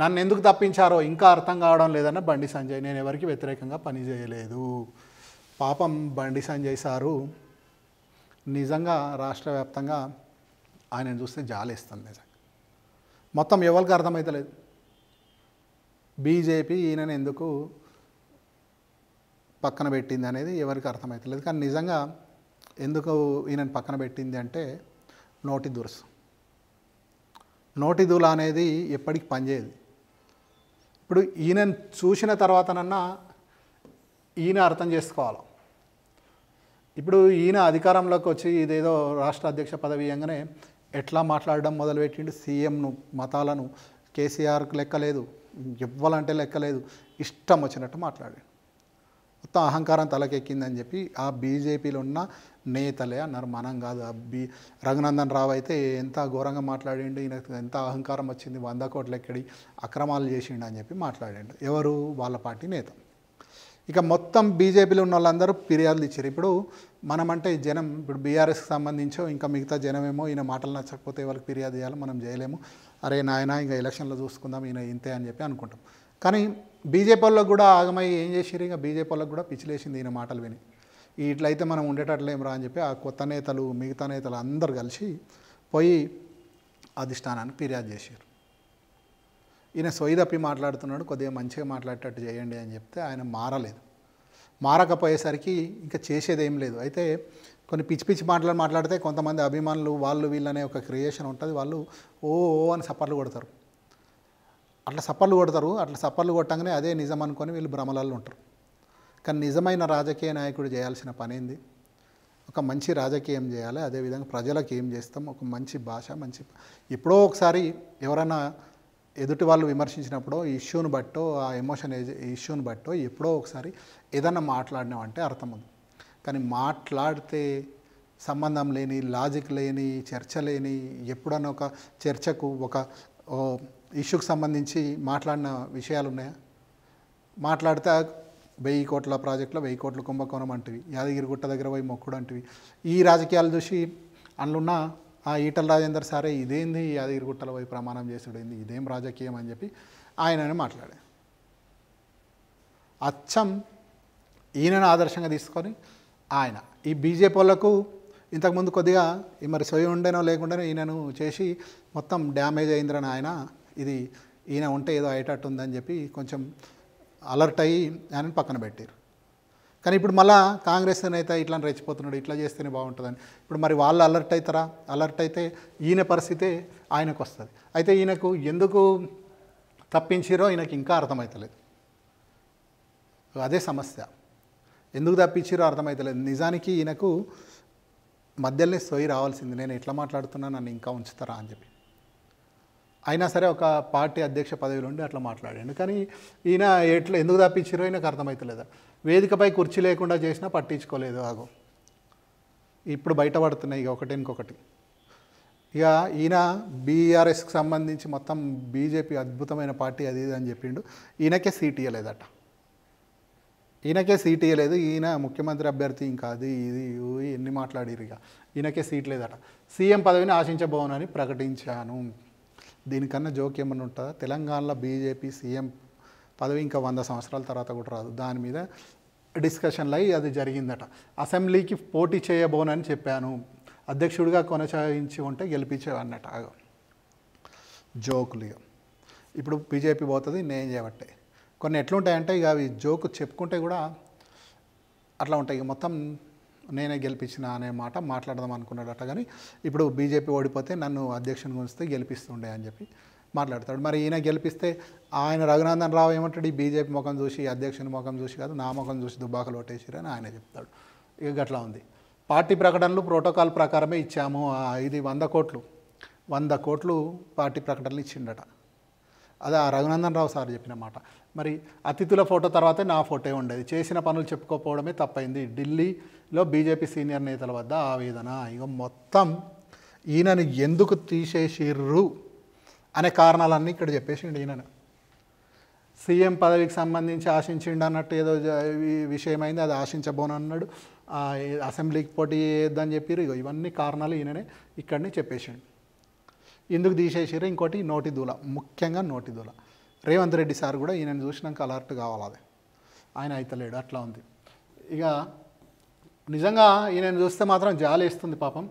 నన్ను ఎందుకు తప్పించారో ఇంకా అర్థం కావడం లేదన్న బండి సంజయ్ నేను ఎవరికి వ్యతిరేకంగా పనిచేయలేదు పాపం బండి సంజయ్ సారు నిజంగా రాష్ట్ర వ్యాప్తంగా ఆయన చూస్తే జాలేస్తుంది నిజంగా మొత్తం ఎవరికి అర్థమవుతలేదు బీజేపీ ఈయనను ఎందుకు పక్కన పెట్టింది అనేది ఎవరికి అర్థమవుతలేదు కానీ నిజంగా ఎందుకు ఈయనను పక్కన పెట్టింది అంటే నోటి దురుసు నోటి దూల అనేది ఎప్పటికి పనిచేయదు ఇప్పుడు ఈయన చూసిన తర్వాతనన్నా ఈయన అర్థం చేసుకోవాలి ఇప్పుడు ఈయన అధికారంలోకి వచ్చి ఇదేదో రాష్ట్ర అధ్యక్ష పదవి ఇవ్వగానే ఎట్లా మాట్లాడడం మొదలుపెట్టిండు సీఎంను మతాలను కేసీఆర్కు లెక్కలేదు ఎవ్వాలంటే లెక్కలేదు ఇష్టం వచ్చినట్టు మాట్లాడాడు మొత్తం అహంకారం తలకెక్కిందని చెప్పి ఆ బీజేపీలో ఉన్న నేతలే అన్నారు మనం కాదు బి రఘునందన్ రావు అయితే ఎంత ఘోరంగా మాట్లాడిండు ఈయన ఎంత అహంకారం వచ్చింది వంద కోట్లు ఎక్కడి అక్రమాలు చేసిండు అని చెప్పి మాట్లాడిండు ఎవరు వాళ్ళ పార్టీ నేత ఇక మొత్తం బీజేపీలో ఉన్న వాళ్ళందరూ ఫిర్యాదులు ఇచ్చారు ఇప్పుడు మనమంటే జనం ఇప్పుడు బీఆర్ఎస్కి సంబంధించో ఇంకా మిగతా జనమేమో ఈయన మాటలు నచ్చకపోతే వాళ్ళకి ఫిర్యాదు చేయాలి మనం చేయలేము అరే నాయన ఇంకా ఎలక్షన్లో చూసుకుందాం ఈయన ఇంతే అని చెప్పి అనుకుంటాం కానీ బీజేపీ వాళ్ళకు కూడా ఆగమై ఏం చేసిరు ఇక బీజేపీ వాళ్ళకు కూడా పిచ్చిలేసింది ఈయన మాటలు విని ఇట్లయితే మనం ఉండేటట్లేం రా అని చెప్పి ఆ కొత్త నేతలు మిగతా నేతలు అందరు కలిసి పోయి అధిష్టానాన్ని ఫిర్యాదు చేశారు ఈయన సొయిదప్పి మాట్లాడుతున్నాడు కొద్దిగా మంచిగా మాట్లాడేటట్టు చేయండి అని చెప్తే ఆయన మారలేదు మారకపోయేసరికి ఇంకా చేసేది ఏం లేదు అయితే కొన్ని పిచ్చి పిచ్చి మాటలు మాట్లాడితే కొంతమంది అభిమానులు వాళ్ళు వీళ్ళనే ఒక క్రియేషన్ ఉంటుంది వాళ్ళు ఓ ఓ అని సపర్లు కొడతారు అట్లా సప్పర్లు కొడతారు అట్లా సప్పర్లు కొట్టంగానే అదే నిజం అనుకొని వీళ్ళు భ్రమలలో ఉంటారు కానీ నిజమైన రాజకీయ నాయకుడు చేయాల్సిన పనేంది ఒక మంచి రాజకీయం చేయాలి అదేవిధంగా ప్రజలకు ఏం చేస్తాం ఒక మంచి భాష మంచి ఎప్పుడో ఒకసారి ఎవరైనా ఎదుటి వాళ్ళు విమర్శించినప్పుడు ఇష్యూని బట్టో ఆ ఎమోషన్ ఇష్యూని బట్టో ఎప్పుడో ఒకసారి ఏదైనా మాట్లాడినామంటే అర్థం ఉంది కానీ మాట్లాడితే సంబంధం లేని లాజిక్ లేని చర్చ లేని ఎప్పుడన్నా ఒక చర్చకు ఒక ఇష్యూకి సంబంధించి మాట్లాడిన విషయాలు ఉన్నాయా మాట్లాడితే వెయ్యి కోట్ల ప్రాజెక్టులో వెయ్యి కోట్ల కుంభకోణం అంటివి యాదగిరిగుట్ట దగ్గర పోయి మొక్కుడు అంటివి ఈ రాజకీయాలు చూసి అందులోన్న ఆ ఈటల రాజేందర్ సారే ఇదేంది యాదగిరిగుట్టల పోయి ప్రమాణం చేసేది ఇదేం రాజకీయం అని చెప్పి ఆయన మాట్లాడే అచ్చం ఈయనను ఆదర్శంగా తీసుకొని ఆయన ఈ బీజేపీ ఇంతకుముందు కొద్దిగా మరి సొయ్య ఉండేనో లేకుండానో ఈయనను చేసి మొత్తం డ్యామేజ్ అయిందని ఆయన ఇది ఈయన ఉంటే ఏదో అయ్యేటట్టు ఉందని చెప్పి కొంచెం అలర్ట్ అయ్యి ఆయన పక్కన పెట్టారు కానీ ఇప్పుడు మళ్ళా కాంగ్రెస్ అయితే ఇట్లా రెచ్చిపోతున్నాడు ఇట్లా చేస్తేనే బాగుంటుందని ఇప్పుడు మరి వాళ్ళు అలర్ట్ అవుతారా అలర్ట్ అయితే ఈయన పరిస్థితే ఆయనకు వస్తుంది అయితే ఈయనకు ఎందుకు తప్పించారో ఈయనకి ఇంకా అర్థమవుతలేదు అదే సమస్య ఎందుకు తప్పించారో అర్థమవుతలేదు నిజానికి ఈయనకు మధ్యలోనే సోయి రావాల్సింది నేను ఎట్లా మాట్లాడుతున్నా నన్ను ఇంకా ఉంచుతారా అని చెప్పి అయినా సరే ఒక పార్టీ అధ్యక్ష పదవిలో ఉండి అట్లా మాట్లాడాడు కానీ ఈయన ఎట్లా ఎందుకు తప్పించారో ఆయనకు అర్థమవుతలేదు వేదికపై కుర్చీ లేకుండా చేసినా పట్టించుకోలేదు ఆగో ఇప్పుడు బయటపడుతున్నాయి ఇక ఒకటి ఇంకొకటి ఇక ఈయన బీఆర్ఎస్కి సంబంధించి మొత్తం బీజేపీ అద్భుతమైన పార్టీ అది ఇది అని చెప్పిండు ఈయనకే సీట్ ఇవ్వలేదట ఈయనకే సీట్ ఇవ్వలేదు ఈయన ముఖ్యమంత్రి అభ్యర్థి ఇంకా అది ఇది ఎన్ని మాట్లాడిరు ఇక ఈయనకే సీట్ లేదట సీఎం పదవిని ఆశించబోనని ప్రకటించాను దీనికన్నా జోక్ ఏమన్నా ఉంటుందా తెలంగాణలో బీజేపీ సీఎం పదవి ఇంకా వంద సంవత్సరాల తర్వాత కూడా రాదు దాని మీద డిస్కషన్లు అయ్యి అది జరిగిందట అసెంబ్లీకి పోటీ చేయబోనని చెప్పాను అధ్యక్షుడిగా కొనసాగించి ఉంటే గెలిపించేవన్నట జోకులు ఇప్పుడు బీజేపీ పోతుంది నేను చేయబట్టే కొన్ని ఎట్లుంటాయంటే ఇక అవి జోకు చెప్పుకుంటే కూడా అట్లా ఉంటాయి మొత్తం నేనే గెలిపించిన అనే మాట మాట్లాడదాం అనుకున్నాడట కానీ ఇప్పుడు బీజేపీ ఓడిపోతే నన్ను అధ్యక్షుని గురిస్తే గెలిపిస్తుండే అని చెప్పి మాట్లాడతాడు మరి ఈయన గెలిపిస్తే ఆయన రఘునందన్ రావు ఏమంటాడు ఈ బీజేపీ ముఖం చూసి అధ్యక్షుని ముఖం చూసి కాదు నా ముఖం చూసి దుబ్బాకలు అని ఆయన చెప్తాడు ఇక గట్లా ఉంది పార్టీ ప్రకటనలు ప్రోటోకాల్ ప్రకారమే ఇచ్చాము ఇది వంద కోట్లు వంద కోట్లు పార్టీ ప్రకటనలు ఇచ్చిండట అది ఆ రఘునందన్ రావు సార్ చెప్పిన మాట మరి అతిథుల ఫోటో తర్వాతే నా ఫోటో ఉండేది చేసిన పనులు చెప్పుకోకపోవడమే తప్పైంది ఢిల్లీలో బీజేపీ సీనియర్ నేతల వద్ద ఆవేదన ఇక మొత్తం ఈయనను ఎందుకు తీసేసిర్రు అనే కారణాలన్నీ ఇక్కడ చెప్పేసిండు ఈయనను సీఎం పదవికి సంబంధించి ఆశించిండు అన్నట్టు ఏదో విషయమైంది అది ఆశించబోనన్నాడు అసెంబ్లీకి పోటీ చేద్దని చెప్పిర్రు ఇవన్నీ కారణాలు ఈయననే ఇక్కడిని చెప్పేసిండు ఎందుకు తీసేసారు ఇంకోటి నోటి దూల ముఖ్యంగా నోటి దూల రేవంత్ రెడ్డి సార్ కూడా ఈయనను చూసినాక అలర్ట్ కావాలి అది ఆయన లేడు అట్లా ఉంది ఇక నిజంగా ఈయనను చూస్తే మాత్రం జాలేస్తుంది పాపం